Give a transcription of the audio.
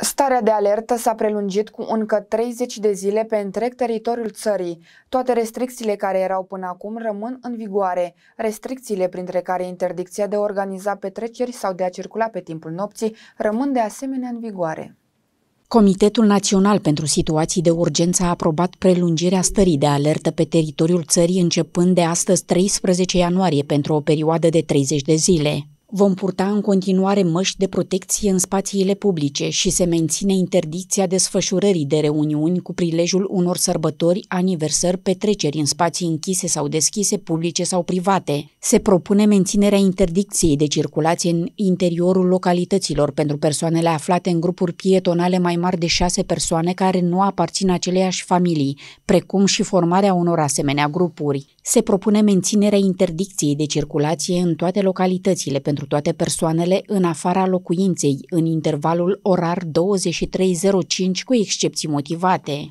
Starea de alertă s-a prelungit cu încă 30 de zile pe întreg teritoriul țării. Toate restricțiile care erau până acum rămân în vigoare. Restricțiile, printre care interdicția de a organiza petreceri sau de a circula pe timpul nopții, rămân de asemenea în vigoare. Comitetul Național pentru Situații de Urgență a aprobat prelungirea stării de alertă pe teritoriul țării începând de astăzi 13 ianuarie pentru o perioadă de 30 de zile. Vom purta în continuare măști de protecție în spațiile publice și se menține interdicția desfășurării de reuniuni cu prilejul unor sărbători, aniversări, petreceri în spații închise sau deschise, publice sau private. Se propune menținerea interdicției de circulație în interiorul localităților pentru persoanele aflate în grupuri pietonale mai mari de șase persoane care nu aparțin aceleiași familii, precum și formarea unor asemenea grupuri. Se propune menținerea interdicției de circulație în toate localitățile pentru toate persoanele în afara locuinței, în intervalul orar 23.05 cu excepții motivate.